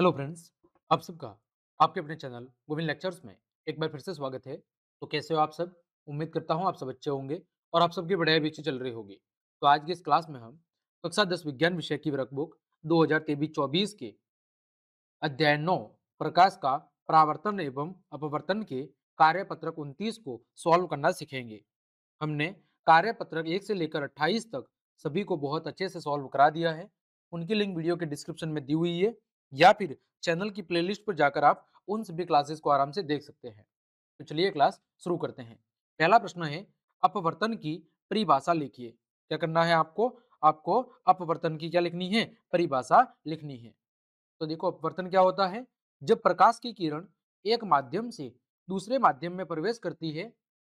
hello friends आप सबका आपके अपने चैनल गोविंद लेक्चर्स में एक बार फिर से स्वागत है तो कैसे हो आप सब उम्मीद करता हूँ आप सब अच्छे होंगे और आप सबकी भी अच्छी चल रही होगी तो आज की इस क्लास में हम कक्षा दस विज्ञान विषय की वर्क बुक दो हजार के अध्याय नौ प्रकाश का परावर्तन एवं अपवर्तन के कार्यपत्रक उनतीस को सॉल्व करना सीखेंगे हमने कार्यपत्रक एक से लेकर अट्ठाईस तक सभी को बहुत अच्छे से सॉल्व करा दिया है उनकी लिंक वीडियो के डिस्क्रिप्शन में दी हुई है या फिर चैनल की प्लेलिस्ट पर जाकर आप उन सभी क्लासेस को आराम से देख सकते हैं तो चलिए क्लास शुरू करते हैं पहला प्रश्न है अपवर्तन की परिभाषा लिखिए क्या करना है आपको आपको अपवर्तन की क्या लिखनी है परिभाषा लिखनी है तो देखो अपवर्तन क्या होता है जब प्रकाश की किरण एक माध्यम से दूसरे माध्यम में प्रवेश करती है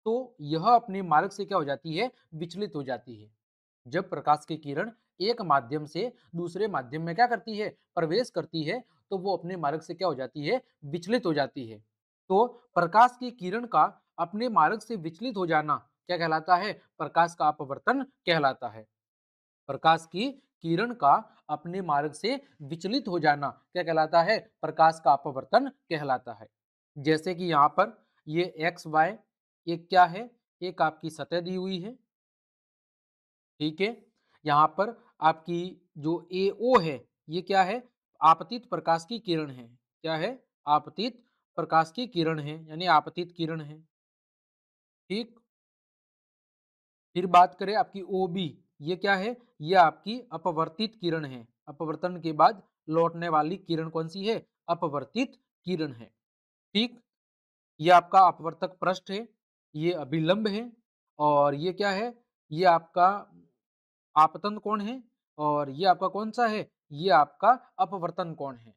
तो यह अपने मार्ग से क्या हो जाती है विचलित हो जाती है जब प्रकाश की किरण एक माध्यम से दूसरे माध्यम में क्या करती है प्रवेश करती है तो वो अपने मार्ग से क्या हो जाती है विचलित हो जाती है तो प्रकाश की किरण का अपने मार्ग से विचलित हो जाना क्या कहलाता है प्रकाश का अपवर्तन कहलाता है प्रकाश की किरण का अपने मार्ग से विचलित हो जाना क्या कहलाता है प्रकाश का अपवर्तन कहलाता है जैसे कि यहाँ पर ये एक्स वाई एक क्या है एक आपकी सतह दी हुई है ठीक है यहाँ पर आपकी जो ए ओ है ये क्या है आपतित प्रकाश की किरण है क्या है आपतित प्रकाश की किरण है यानी आपतित किरण है ठीक फिर बात करें आपकी ओ बी ये क्या है ये आपकी अपवर्तित किरण है अपवर्तन के बाद लौटने वाली किरण कौन सी है अपवर्तित किरण है ठीक ये आपका अपवर्तक पृष्ठ है ये अभिलंब है और ये क्या है ये आपका आपतन कोण है और ये आपका कौन सा है ये आपका अपवर्तन कोण है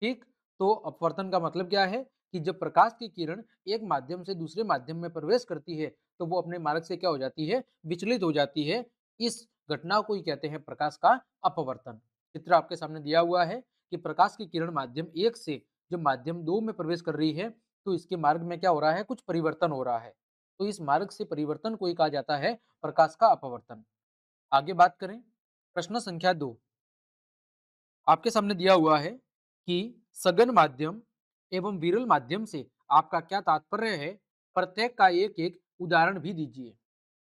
ठीक तो अपवर्तन का मतलब क्या है कि जब प्रकाश की किरण एक माध्यम से दूसरे माध्यम में प्रवेश करती है तो वो अपने मार्ग से क्या हो जाती है विचलित हो जाती है इस घटना को ही कहते हैं प्रकाश का अपवर्तन चित्र आपके सामने दिया हुआ है कि प्रकाश की किरण माध्यम एक से जब माध्यम दो में प्रवेश कर रही है तो इसके मार्ग में क्या हो रहा है कुछ परिवर्तन हो रहा है तो इस मार्ग से परिवर्तन को ही कहा जाता है प्रकाश का अपवर्तन आगे बात करें प्रश्न संख्या दो आपके सामने दिया हुआ है कि सघन माध्यम एवं विरल माध्यम से आपका क्या तात्पर्य है प्रत्येक का एक एक उदाहरण भी दीजिए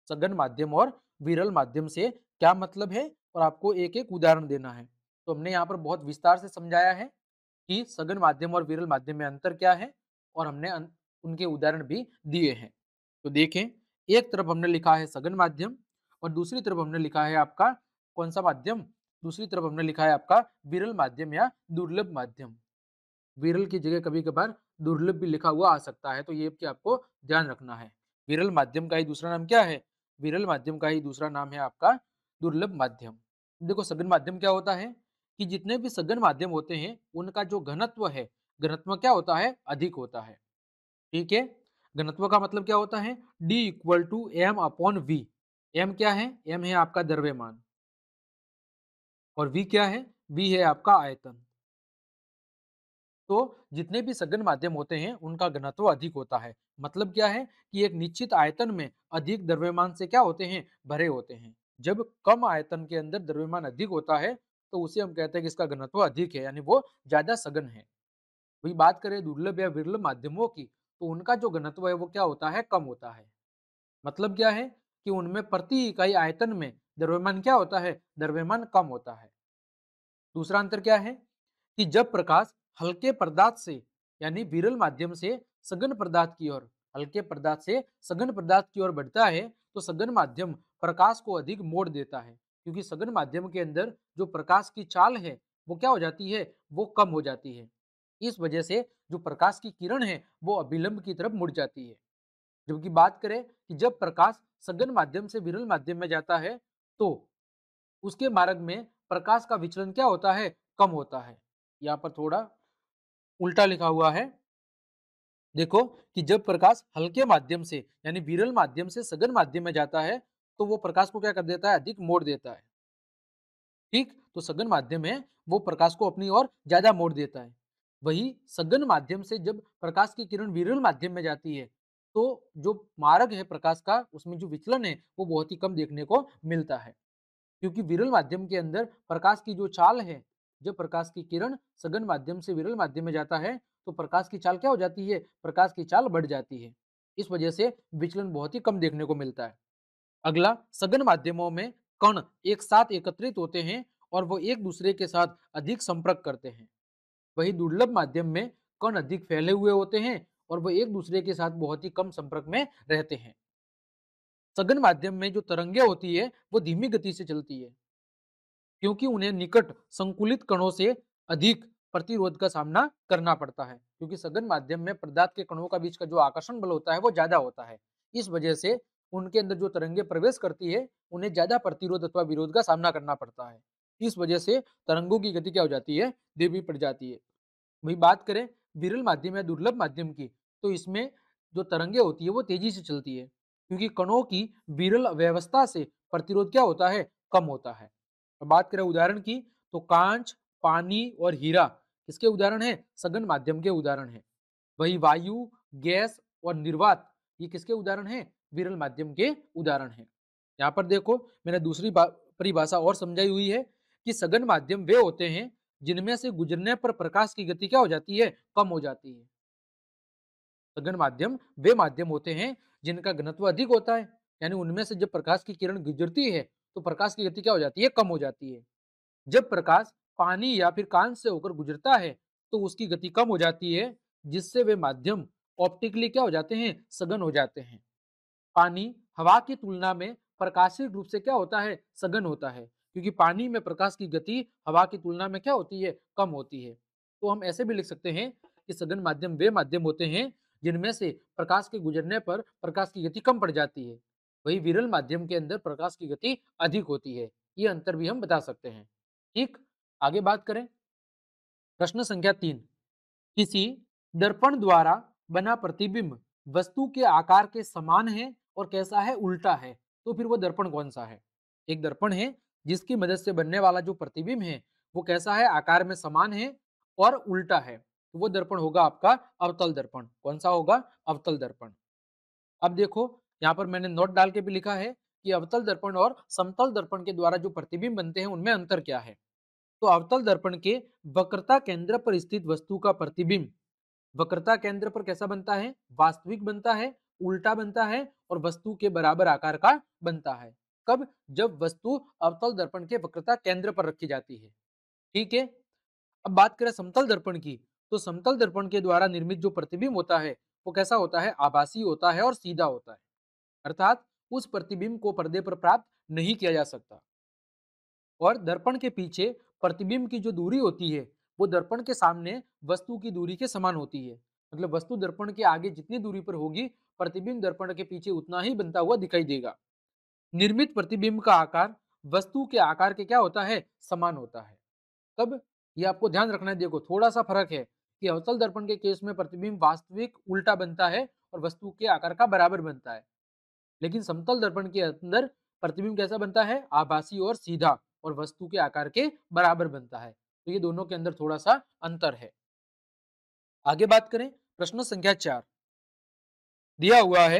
सघन माध्यम और विरल माध्यम से क्या मतलब है और आपको एक एक उदाहरण देना है तो हमने यहाँ पर बहुत विस्तार से समझाया है कि सघन माध्यम और विरल माध्यम में अंतर क्या है और हमने उनके उदाहरण भी दिए हैं तो देखें एक तरफ हमने लिखा है सघन माध्यम और दूसरी तरफ हमने लिखा है आपका कौन सा माध्यम दूसरी तरफ हमने लिखा है आपका विरल माध्यम या दुर्लभ माध्यम विरल की जगह कभी कभार दुर्लभ भी लिखा हुआ आ सकता है तो ये कि आपको ध्यान रखना है विरल माध्यम का ही दूसरा नाम क्या है विरल माध्यम का ही दूसरा नाम है आपका दुर्लभ माध्यम देखो सघन माध्यम क्या होता है कि जितने भी सघन माध्यम होते हैं उनका जो घनत्व है घनत्व क्या होता है अधिक होता है ठीक है घनत्व का मतलब क्या होता है D equal to M upon V M क्या है एम है आपका द्रव्यमान और वी क्या है वी है आपका आयतन तो जितने भी सघन माध्यम होते हैं उनका घनत्व अधिक होता है मतलब क्या है कि एक निश्चित आयतन में अधिक द्रव्यमान से क्या होते हैं भरे होते हैं जब कम आयतन के अंदर द्रव्यमान अधिक होता है तो उसे हम कहते हैं कि इसका घनत्व अधिक है यानी वो ज्यादा सघन है वही बात करें दुर्लभ या विरल माध्यमों की तो उनका जो घनत्व है वो क्या होता है कम होता है मतलब क्या है कि उनमें प्रति इकाई आयतन में द्रव्यमान क्या होता है द्रव्यमान कम होता है दूसरा अंतर क्या है कि जब प्रकाश हल्के पदार्थ से यानी विरल माध्यम से सघन पदार्थ की ओर हल्के पदार्थ से सघन पदार्थ की ओर बढ़ता है तो सघन माध्यम प्रकाश को अधिक मोड़ देता है क्योंकि सघन माध्यम के अंदर जो प्रकाश की चाल है वो क्या हो जाती है वो कम हो जाती है इस वजह से जो प्रकाश की किरण है वो अभिलंब की तरफ मुड़ जाती है जबकि बात करें कि जब प्रकाश सघन माध्यम से विरल माध्यम में जाता है तो उसके मार्ग में प्रकाश का विचलन क्या होता है कम होता है यहाँ पर थोड़ा उल्टा लिखा हुआ है देखो कि जब प्रकाश हल्के माध्यम से यानी विरल माध्यम से सघन माध्यम में जाता है तो वो प्रकाश को क्या कर देता है अधिक मोड़ देता है ठीक तो सघन माध्यम है वो प्रकाश को अपनी ओर ज्यादा मोड़ देता है वही सघन माध्यम से जब प्रकाश की किरण विरल माध्यम में जाती है तो जो मार्ग है प्रकाश का उसमें जो विचलन है वो बहुत ही कम देखने को मिलता है क्योंकि विरल माध्यम के अंदर प्रकाश की जो चाल है जब प्रकाश की किरण सघन माध्यम से विरल माध्यम में जाता है तो प्रकाश की चाल क्या हो जाती है प्रकाश की चाल बढ़ जाती है इस वजह से विचलन बहुत ही कम देखने को मिलता है अगला सघन माध्यमों में कण एक साथ एकत्रित होते हैं और वो एक दूसरे के साथ अधिक संपर्क करते हैं वही दुर्लभ माध्यम में कण अधिक फैले हुए होते हैं और वो एक दूसरे के साथ बहुत ही कम संपर्क में रहते हैं सघन माध्यम में जो तरंगे होती है वो धीमी गति से चलती है क्योंकि उन्हें निकट संकुलित कणों से अधिक प्रतिरोध का सामना करना पड़ता है क्योंकि सघन माध्यम में पदार्थ के कणों का बीच का जो आकर्षण बल होता है वो ज्यादा होता है इस वजह से उनके अंदर जो तरंगे प्रवेश करती है उन्हें ज्यादा प्रतिरोध अथवा विरोध का सामना करना पड़ता है इस वजह से तरंगों की गति क्या हो जाती है देवी पड़ जाती है वही बात करें विरल माध्यम या दुर्लभ माध्यम की तो इसमें जो तरंगे होती है वो तेजी से चलती है क्योंकि कणों की विरल व्यवस्था से प्रतिरोध क्या होता है कम होता है तो बात करें उदाहरण की तो कांच पानी और हीरा किसके उदाहरण है सघन माध्यम के उदाहरण है वही वायु गैस और निर्वात ये किसके उदाहरण है विरल माध्यम के उदाहरण है यहाँ पर देखो मैंने दूसरी परिभाषा और समझाई हुई है कि सघन माध्यम वे होते हैं जिनमें से गुजरने पर प्रकाश की गति क्या हो जाती है कम हो जाती है सघन माध्यम वे माध्यम होते हैं जिनका घनत्व अधिक होता है यानी उनमें से जब प्रकाश की किरण गुजरती है तो प्रकाश की गति क्या हो जाती है कम हो जाती है जब प्रकाश पानी या फिर कांच से होकर गुजरता है तो उसकी गति कम हो जाती है जिससे वे माध्यम ऑप्टिकली क्या हो जाते हैं सघन हो जाते हैं पानी हवा की तुलना में प्रकाशित रूप से क्या होता है सघन होता है क्योंकि पानी में प्रकाश की गति हवा की तुलना में क्या होती है कम होती है तो हम ऐसे भी लिख सकते हैं कि सघन माध्यम वे माध्यम होते हैं जिनमें से प्रकाश के गुजरने पर प्रकाश की गति कम पड़ जाती है वही विरल माध्यम के अंदर प्रकाश की गति अधिक होती है ये अंतर भी हम बता सकते हैं ठीक आगे बात करें प्रश्न संख्या तीन किसी दर्पण द्वारा बना प्रतिबिंब वस्तु के आकार के समान है और कैसा है उल्टा है तो फिर वो दर्पण कौन सा है एक दर्पण है जिसकी मदद से बनने वाला जो प्रतिबिंब है वो कैसा है आकार में समान है और उल्टा है तो वो दर्पण होगा आपका अवतल दर्पण कौन सा होगा अवतल दर्पण अब देखो यहाँ पर मैंने नोट डाल के भी लिखा है कि अवतल दर्पण और समतल दर्पण के द्वारा जो प्रतिबिंब बनते हैं उनमें अंतर क्या है तो अवतल दर्पण के वक्रता केंद्र पर स्थित वस्तु का प्रतिबिंब वक्रता केंद्र पर कैसा बनता है वास्तविक बनता है उल्टा बनता है और वस्तु के बराबर आकार का बनता है कब जब वस्तु अवतल दर्पण के वक्रता केंद्र पर रखी जाती है ठीक है अब बात करें समतल दर्पण की तो समतल दर्पण के द्वारा निर्मित जो प्रतिबिंब होता है वो कैसा होता है आभासी होता है और सीधा होता है अर्थात उस प्रतिबिंब को पर्दे पर प्राप्त नहीं किया जा सकता और दर्पण के पीछे प्रतिबिंब की जो दूरी होती है वो दर्पण के सामने वस्तु की दूरी के समान होती है मतलब वस्तु दर्पण के आगे जितनी दूरी पर होगी प्रतिबिंब दर्पण के पीछे उतना ही बनता हुआ दिखाई देगा निर्मित प्रतिबिंब का आकार वस्तु के आकार के क्या होता है समान होता है तब ये आपको ध्यान रखना है देखो थोड़ा सा फर्क है कि अवतल दर्पण के केस में प्रतिबिंब वास्तविक उल्टा बनता है और वस्तु के आकार का बराबर बनता है लेकिन समतल दर्पण के अंदर प्रतिबिंब कैसा बनता है आभासी और सीधा और वस्तु के आकार के बराबर बनता है तो ये दोनों के अंदर थोड़ा सा अंतर है आगे बात करें प्रश्न संख्या चार दिया हुआ है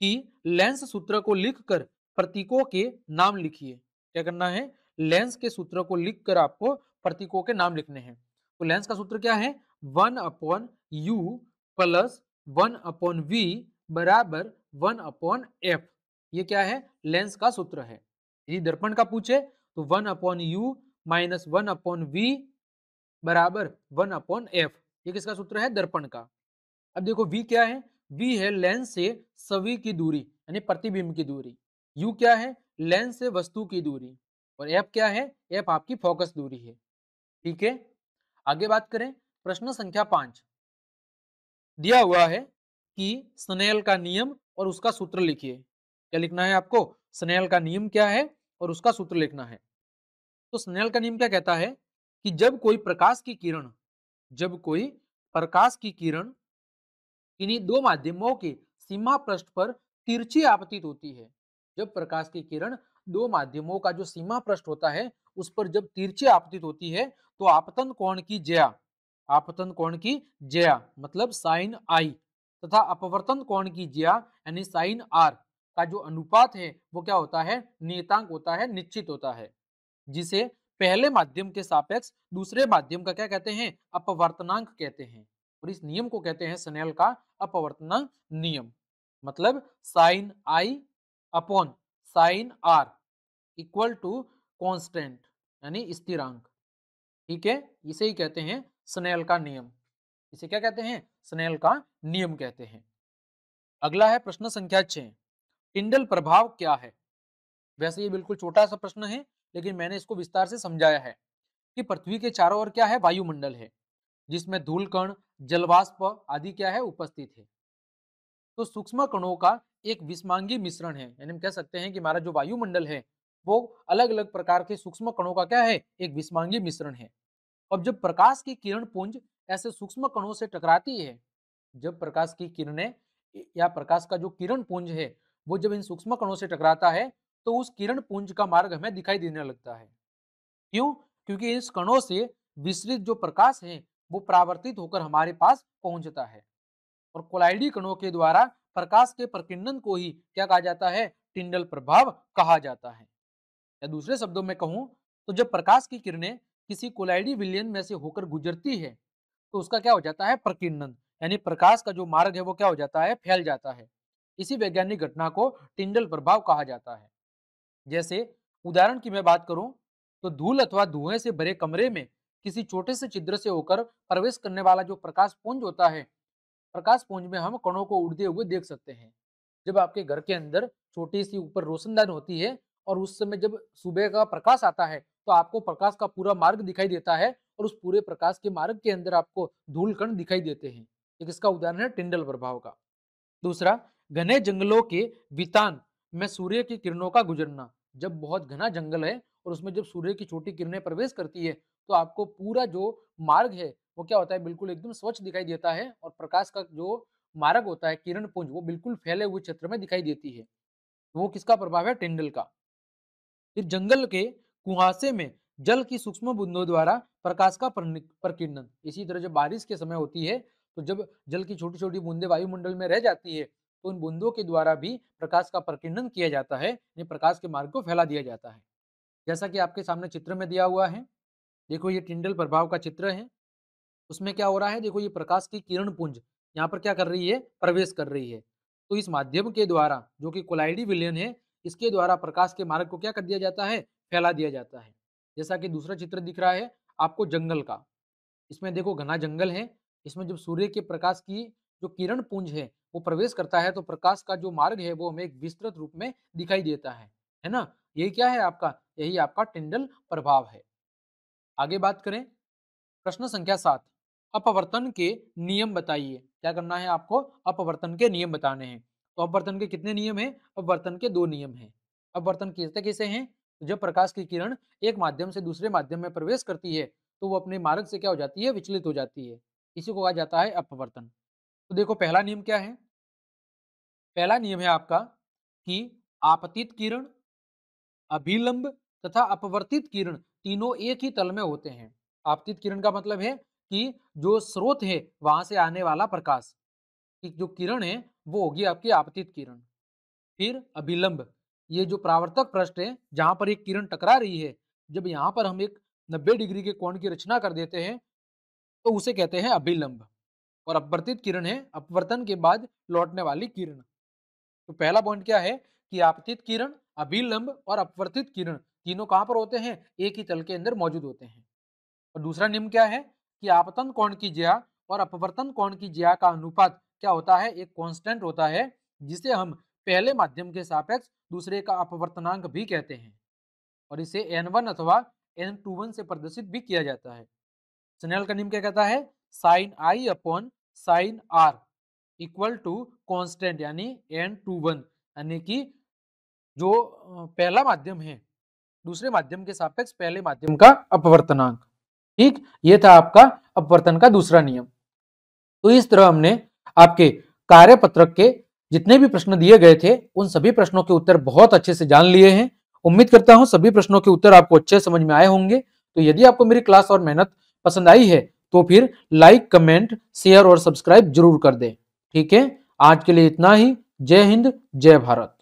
कि लेंस सूत्र को लिखकर प्रतीकों के नाम लिखिए क्या करना है लेंस के सूत्र को लिखकर आपको प्रतीकों के नाम लिखने हैं तो लेंस का सूत्र क्या है one upon U plus one upon V बराबर वन अपॉन एफ ये क्या है लेंस का सूत्र है यदि दर्पण का पूछे तो one upon U minus one upon V बराबर वन अपॉन एफ ये किसका सूत्र है दर्पण का अब देखो वी क्या है वी है लेंस से सवि की दूरी यानी प्रतिबिंब की दूरी यू क्या है लेंस से वस्तु की दूरी और एफ क्या है एफ आपकी फोकस दूरी है ठीक है आगे बात करें प्रश्न संख्या पांच दिया हुआ है कि स्नेल का नियम और उसका सूत्र लिखिए क्या लिखना है आपको स्नेल का नियम क्या है और उसका सूत्र लिखना है तो स्नेल का नियम क्या कहता है कि जब कोई प्रकाश की किरण जब कोई प्रकाश की किरण इन्हीं दो माध्यमों के सीमा पृष्ठ पर तिरछी आपतित होती है जब प्रकाश की किरण दो माध्यमों का जो सीमा पृष्ठ होता है उस पर जब तिरछी आपतित होती है तो आपतन कोण की जया आपतन कोण की जया मतलब साइन आई तथा अपवर्तन कोण की जया यानी साइन आर का जो अनुपात है वो क्या होता है नियतांक होता है निश्चित होता है जिसे पहले माध्यम के सापेक्ष दूसरे माध्यम का क्या कहते हैं अपवर्तनांक कहते हैं और इस नियम को कहते हैं स्नेल का अपवर्तनांक नियम मतलब sine I upon sine R equal to constant यानी स्थिरांक ठीक है इसे ही कहते हैं स्नेल का नियम इसे क्या कहते हैं स्नेल का नियम कहते हैं अगला है प्रश्न संख्या छह टिंडल प्रभाव क्या है वैसे ये बिल्कुल छोटा सा प्रश्न है लेकिन मैंने इसको विस्तार से समझाया है कि पृथ्वी के चारों ओर क्या है वायुमंडल है जिसमें धूल कण जलवाष्प आदि क्या है उपस्थित है तो सूक्ष्म कणों का एक विस्मांगी मिश्रण है यानी हम कह सकते हैं कि हमारा जो वायुमंडल है वो अलग अलग प्रकार के सूक्ष्म कणों का क्या है एक विस्मांगी मिश्रण है अब जब प्रकाश की किरण पुंज ऐसे सूक्ष्म कणों से टकराती है जब प्रकाश की किरणें या प्रकाश का जो किरण पुंज है वो जब इन सूक्ष्म कणों से टकराता है तो उस किरण पुंज का मार्ग हमें दिखाई देने लगता है क्यों क्योंकि इस कणों से विस्तृत जो प्रकाश है वो परावर्तित होकर हमारे पास पहुंचता है और कोलाइडी कणों के द्वारा प्रकाश के प्रकिंडन को ही क्या कहा जाता है टिंडल प्रभाव कहा जाता है या दूसरे शब्दों में कहूँ तो जब प्रकाश की किरणें किसी कोलाइडी विलियन में से होकर गुजरती है तो उसका क्या हो जाता है प्रकीर्णन यानी प्रकाश का जो मार्ग है वो क्या हो जाता है फैल जाता है इसी वैज्ञानिक घटना को टिंडल प्रभाव कहा जाता है जैसे उदाहरण की मैं बात करूं तो धूल अथवा धुएं से भरे कमरे में किसी छोटे से छिद्र से होकर प्रवेश करने वाला जो प्रकाश पुंज होता है प्रकाश पुंज में हम कणों को उड़ते हुए देख सकते हैं जब आपके घर के अंदर छोटी सी ऊपर रोशनदान होती है और उस समय जब सुबह का प्रकाश आता है तो आपको प्रकाश का पूरा मार्ग दिखाई देता है और उस पूरे प्रकाश के मार्ग के अंदर आपको धूल कण दिखाई देते हैं एक इसका उदाहरण है टिंडल प्रभाव का दूसरा घने जंगलों के वितान में सूर्य की किरणों का गुजरना जब बहुत घना जंगल है और उसमें जब सूर्य की छोटी किरणें प्रवेश करती है तो आपको पूरा जो मार्ग है वो क्या होता है बिल्कुल एकदम स्वच्छ दिखाई देता है और प्रकाश का जो मार्ग होता है किरण पुंज वो बिल्कुल फैले हुए क्षेत्र में दिखाई देती है वो किसका प्रभाव है टिंडल का फिर जंगल के कुहासे में जल की सूक्ष्म बुंदों द्वारा प्रकाश का प्रकीर्णन इसी तरह जब बारिश के समय होती है तो जब जल की छोटी छोटी बूंदे वायुमंडल में रह जाती है तो उन बूंदों के द्वारा भी प्रकाश का प्रकीर्णन किया जाता है प्रकाश के मार्ग को फैला दिया जाता है जैसा कि आपके सामने चित्र में दिया हुआ है देखो ये टिंडल प्रभाव का चित्र है उसमें क्या हो रहा है देखो ये प्रकाश की किरण पुंज यहाँ पर क्या कर रही है प्रवेश कर रही है तो इस माध्यम के द्वारा जो कि कोलाइडी विलियन है इसके द्वारा प्रकाश के मार्ग को क्या कर दिया जाता है फैला दिया जाता है जैसा कि दूसरा चित्र दिख रहा है आपको जंगल का इसमें देखो घना जंगल है इसमें जब सूर्य के प्रकाश की जो किरण पुंज है वो प्रवेश करता है तो प्रकाश का जो मार्ग है वो हमें एक विस्तृत रूप में दिखाई देता है है ना यही क्या है आपका यही आपका टिंडल प्रभाव है आगे बात करें प्रश्न संख्या सात अपवर्तन के नियम बताइए क्या करना है आपको अपवर्तन के नियम बताने हैं तो अपवर्तन के कितने नियम हैं बर्तन के दो नियम हैं बर्तन कैसे कैसे हैं जब प्रकाश की किरण एक माध्यम से दूसरे माध्यम में प्रवेश करती है तो वो अपने मार्ग से क्या हो जाती है विचलित हो जाती है इसी को कहा जाता है अपवर्तन तो देखो पहला नियम क्या है पहला नियम है आपका कि आपतित किरण अभिलंब तथा अपवर्तित किरण तीनों एक ही तल में होते हैं आपतित किरण का मतलब है कि जो स्रोत है वहां से आने वाला प्रकाश जो किरण है वो होगी आपकी आपतित किरण फिर अभिलंब ये जो प्रावर्तक पृष्ठ है जहां पर एक किरण टकरा रही है जब यहाँ पर हम एक 90 डिग्री के कोण की रचना कर देते हैं तो उसे कहते हैं अभिलंब और अपवर्तित किरण है अपवर्तन के बाद लौटने वाली किरण तो पहला पॉइंट क्या है कि आपतित किरण अभिलंब और अपवर्तित किरण तीनों कहाँ पर होते हैं एक ही तल के अंदर मौजूद होते हैं और दूसरा नियम क्या है कि आपतन कोण की जया और अपवर्तन कोण की जया का अनुपात क्या होता है एक कॉन्स्टेंट होता है जिसे हम पहले माध्यम के सापेक्ष दूसरे का अपवर्तनांक भी कहते हैं और इसे एन वन अथवा एन टू वन से प्रदर्शित भी किया जाता है स्नेल का नियम क्या कहता है sine I upon sine R equal to constant यानी एन टू वन यानी कि जो पहला माध्यम है दूसरे माध्यम के सापेक्ष पहले माध्यम का अपवर्तनांक ठीक ये था आपका अपवर्तन का दूसरा नियम तो इस तरह हमने आपके कार्य पत्रक के जितने भी प्रश्न दिए गए थे उन सभी प्रश्नों के उत्तर बहुत अच्छे से जान लिए हैं उम्मीद करता हूं सभी प्रश्नों के उत्तर आपको अच्छे समझ में आए होंगे तो यदि आपको मेरी क्लास और मेहनत पसंद आई है तो फिर लाइक कमेंट शेयर और सब्सक्राइब जरूर कर दें ठीक है आज के लिए इतना ही जय हिंद जय भारत